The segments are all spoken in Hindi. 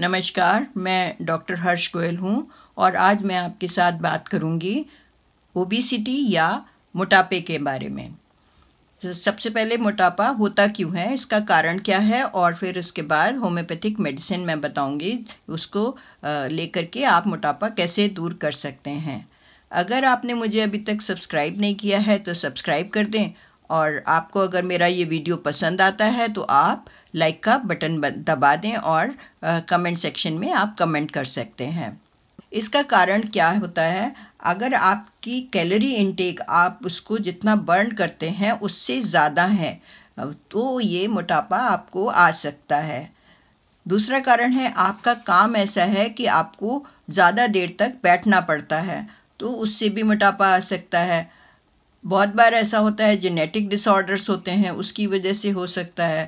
नमस्कार मैं डॉक्टर हर्ष गोयल हूँ और आज मैं आपके साथ बात करूँगी ओबेसिटी या मोटापे के बारे में सबसे पहले मोटापा होता क्यों है इसका कारण क्या है और फिर उसके बाद होम्योपैथिक मेडिसिन मैं बताऊंगी उसको लेकर के आप मोटापा कैसे दूर कर सकते हैं अगर आपने मुझे अभी तक सब्सक्राइब नहीं किया है तो सब्सक्राइब कर दें और आपको अगर मेरा ये वीडियो पसंद आता है तो आप लाइक का बटन दबा दें और कमेंट सेक्शन में आप कमेंट कर सकते हैं इसका कारण क्या होता है अगर आपकी कैलोरी इनटेक आप उसको जितना बर्न करते हैं उससे ज़्यादा है तो ये मोटापा आपको आ सकता है दूसरा कारण है आपका काम ऐसा है कि आपको ज़्यादा देर तक बैठना पड़ता है तो उससे भी मोटापा आ सकता है बहुत बार ऐसा होता है जेनेटिक डिसऑर्डर्स होते हैं उसकी वजह से हो सकता है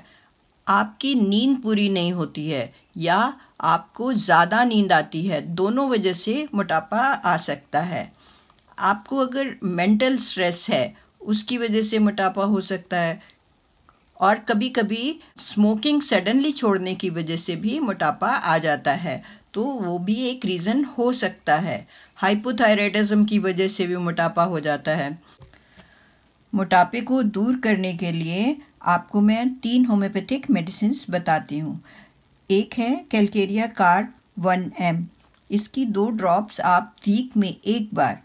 आपकी नींद पूरी नहीं होती है या आपको ज़्यादा नींद आती है दोनों वजह से मोटापा आ सकता है आपको अगर मेंटल स्ट्रेस है उसकी वजह से मोटापा हो सकता है और कभी कभी स्मोकिंग सडनली छोड़ने की वजह से भी मोटापा आ जाता है तो वो भी एक रीज़न हो सकता है हाइपोथायरेटिज्म की वजह से भी मोटापा हो जाता है मोटापे को दूर करने के लिए आपको मैं तीन होम्योपैथिक मेडिसिन बताती हूँ एक है कैलकेरिया कार्ड वन एम इसकी दो ड्रॉप्स आप वीक में एक बार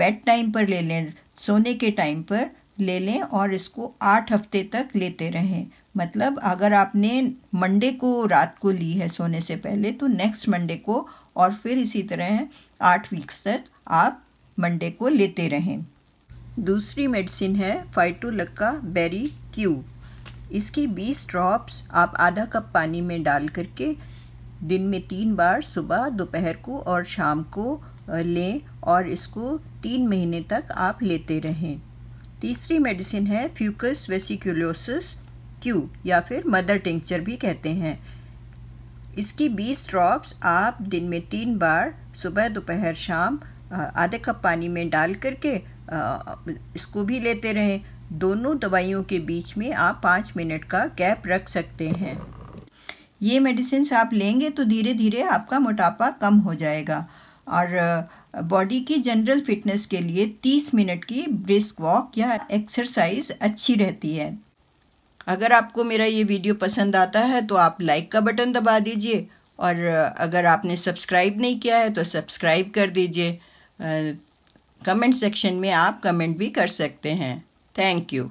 बेड टाइम पर ले लें सोने के टाइम पर ले लें और इसको आठ हफ्ते तक लेते रहें मतलब अगर आपने मंडे को रात को ली है सोने से पहले तो नेक्स्ट मंडे को और फिर इसी तरह आठ वीक्स तक आप मंडे को लेते रहें दूसरी मेडिसिन है फाइटोलक्का बेरी क्यू इसकी 20 ड्रॉप्स आप आधा कप पानी में डाल करके दिन में तीन बार सुबह दोपहर को और शाम को लें और इसको तीन महीने तक आप लेते रहें तीसरी मेडिसिन है फ्यूकस वेसिक्यूलोसिस क्यू या फिर मदर टेंचर भी कहते हैं इसकी 20 ड्रॉप्स आप दिन में तीन बार सुबह दोपहर शाम आधे कप पानी में डाल करके इसको भी लेते रहें दोनों दवाइयों के बीच में आप पाँच मिनट का गैप रख सकते हैं ये मेडिसिन आप लेंगे तो धीरे धीरे आपका मोटापा कम हो जाएगा और बॉडी की जनरल फिटनेस के लिए 30 मिनट की ब्रिस्क वॉक या एक्सरसाइज अच्छी रहती है अगर आपको मेरा ये वीडियो पसंद आता है तो आप लाइक का बटन दबा दीजिए और अगर आपने सब्सक्राइब नहीं किया है तो सब्सक्राइब कर दीजिए कमेंट सेक्शन में आप कमेंट भी कर सकते हैं थैंक यू